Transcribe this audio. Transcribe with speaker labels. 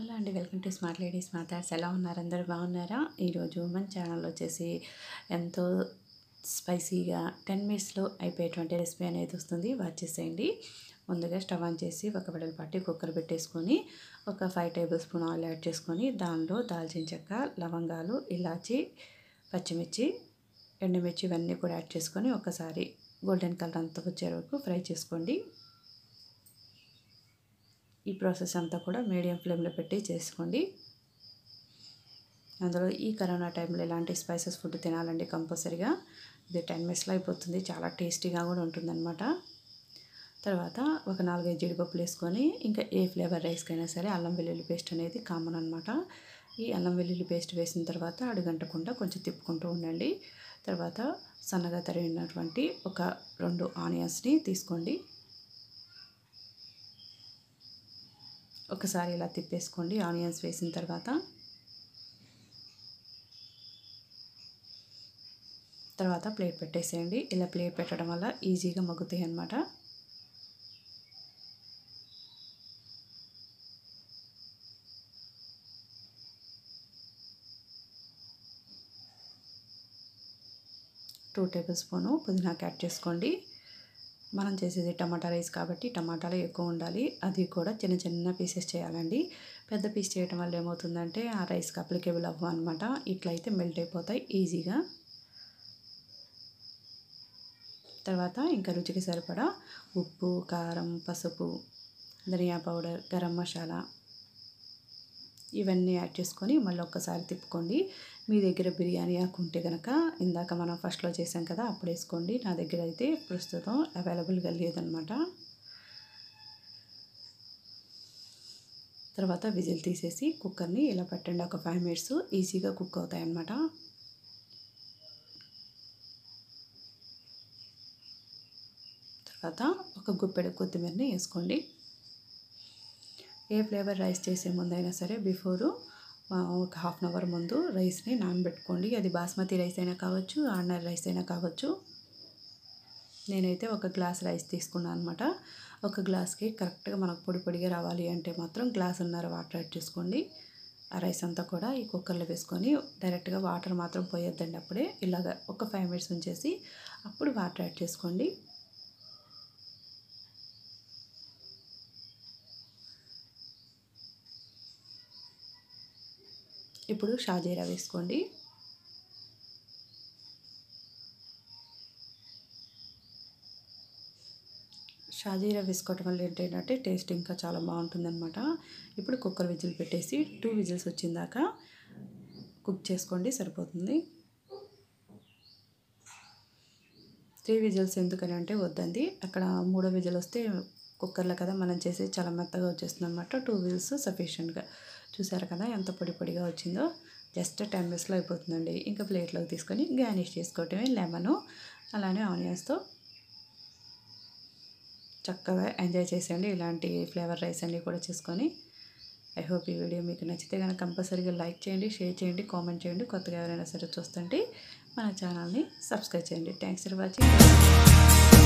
Speaker 1: hello అండి welcome to smart ladies smart ads ఎలా ఉన్నారు అందరు బాగున్నారా ఈరోజు మన ఛానల్ వచ్చేసి ఎంతో స్పైసీగా టెన్ మినిట్స్లో అయిపోయేటువంటి రెసిపీ అనేది వస్తుంది వాచ్ చేసేయండి ముందుగా స్టవ్ ఆన్ చేసి ఒక బిడ్డలు పట్టి కుక్కర్ పెట్టేసుకొని ఒక five tablespoon oil add చేసుకొని దానిలో దాల్చిన చెక్క లవంగాలు ఇలాచి పచ్చిమిర్చి ఎండుమిర్చి ఇవన్నీ కూడా యాడ్ చేసుకొని ఒకసారి గోల్డెన్ కలర్ అంతా వచ్చే వరకు ఫ్రై చేసుకోండి ఈ ప్రాసెస్ అంతా కూడా మీడియం ఫ్లేమ్లో పెట్టి చేసుకోండి అందులో ఈ కరోనా టైంలో ఇలాంటి స్పైసెస్ ఫుడ్ తినాలండి కంపల్సరీగా ఇది టెన్ మినిట్స్లో అయిపోతుంది చాలా టేస్టీగా కూడా ఉంటుందన్నమాట తర్వాత ఒక నాలుగైదు జీడిపప్పులు వేసుకొని ఇంకా ఏ ఫ్లేవర్ రైస్కైనా సరే అల్లం వెల్లుల్లి పేస్ట్ అనేది కామన్ అనమాట ఈ అల్లం వెల్లుల్లి పేస్ట్ వేసిన తర్వాత అడుగంటకుండా కొంచెం తిప్పుకుంటూ ఉండండి తర్వాత సన్నగా తరిగినటువంటి ఒక రెండు ఆనియన్స్ని తీసుకోండి ఒకసారి ఇలా తిప్పేసుకోండి ఆనియన్స్ వేసిన తర్వాత తర్వాత ప్లేట్ పెట్టేసేయండి ఇలా ప్లేట్ పెట్టడం వల్ల ఈజీగా మగ్గుతాయి అన్నమాట టూ టేబుల్ స్పూను పుదీనా యాడ్ చేసుకోండి మనం చేసేది టమాటా రైస్ కాబట్టి టమాటాలు ఎక్కువ ఉండాలి అది కూడా చిన్న చిన్న పీసెస్ చేయాలండి పెద్ద పీస్ చేయడం వల్ల ఏమవుతుందంటే ఆ రైస్కి అప్లికేబుల్ అవ్వ అనమాట ఇట్లా అయితే మెల్ట్ అయిపోతాయి ఈజీగా తర్వాత ఇంకా రుచికి సరిపడా ఉప్పు కారం పసుపు ధనియా పౌడర్ గరం మసాలా ఇవన్నీ యాడ్ చేసుకొని మళ్ళీ ఒక్కసారి తిప్పుకోండి మీ దగ్గర బిర్యానీ ఆకు ఉంటే కనుక ఇందాక మనం ఫస్ట్లో చేసాం కదా అప్పుడు వేసుకోండి నా దగ్గర అయితే ప్రస్తుతం అవైలబుల్గా లేదనమాట తర్వాత విజిల్ తీసేసి కుక్కర్ని ఇలా పెట్టండి ఒక ఫైవ్ మినిట్స్ ఈజీగా కుక్ అవుతాయన్నమాట తర్వాత ఒక గుప్పెడు కొత్తిమీరని వేసుకోండి ఏ ఫ్లేవర్ రైస్ చేసే ముందైనా సరే బిఫోరు ఒక హాఫ్ అన్ అవర్ ముందు రైస్ని నానబెట్టుకోండి అది బాస్మతి రైస్ అయినా కావచ్చు ఆర్నర్ రైస్ అయినా కావచ్చు నేనైతే ఒక గ్లాస్ రైస్ తీసుకున్నాను అనమాట ఒక గ్లాస్కి కరెక్ట్గా మనకు పొడి పొడిగా రావాలి అంటే మాత్రం గ్లాస్ ఉన్నర వాటర్ యాడ్ చేసుకోండి ఆ రైస్ అంతా కూడా ఈ కుక్కర్లో వేసుకొని డైరెక్ట్గా వాటర్ మాత్రం పోయొద్దండి అప్పుడే ఇలాగ ఒక ఫైవ్ మినిట్స్ ఉంచేసి అప్పుడు వాటర్ యాడ్ చేసుకోండి ఇప్పుడు షాజీరా వేసుకోండి షాజీరా వేసుకోవటం వల్ల ఏంటంటే టేస్ట్ ఇంకా చాలా బాగుంటుందన్నమాట ఇప్పుడు కుక్కర్ విజిల్ పెట్టేసి టూ విజిల్స్ వచ్చిందాక కుక్ చేసుకోండి సరిపోతుంది త్రీ విజిల్స్ ఎందుకని అంటే వద్దండి అక్కడ మూడో విజిల్ వస్తే కుక్కర్లో కదా మనం చేసి చాలా మెత్తగా వచ్చేస్తుంది అనమాట టూ విజిల్స్ సఫిషియంట్గా చూసారు కదా ఎంత పొడి పొడిగా వచ్చిందో జస్ట్ టెన్ మినిట్స్లో అయిపోతుందండి ఇంకా ప్లేట్లోకి తీసుకొని గార్నిష్ చేసుకోవటమే లెమను అలానే ఆనియన్స్తో చక్కగా ఎంజాయ్ చేసేయండి ఇలాంటి ఫ్లేవర్ రైస్ అన్నీ కూడా చేసుకొని ఐ హోప్ ఈ వీడియో మీకు నచ్చితే కనుక కంపల్సరీగా లైక్ చేయండి షేర్ చేయండి కామెంట్ చేయండి కొత్తగా ఎవరైనా సరే చూస్తుంటే మన ఛానల్ని సబ్స్క్రైబ్ చేయండి థ్యాంక్స్ ఫర్ వాచింగ్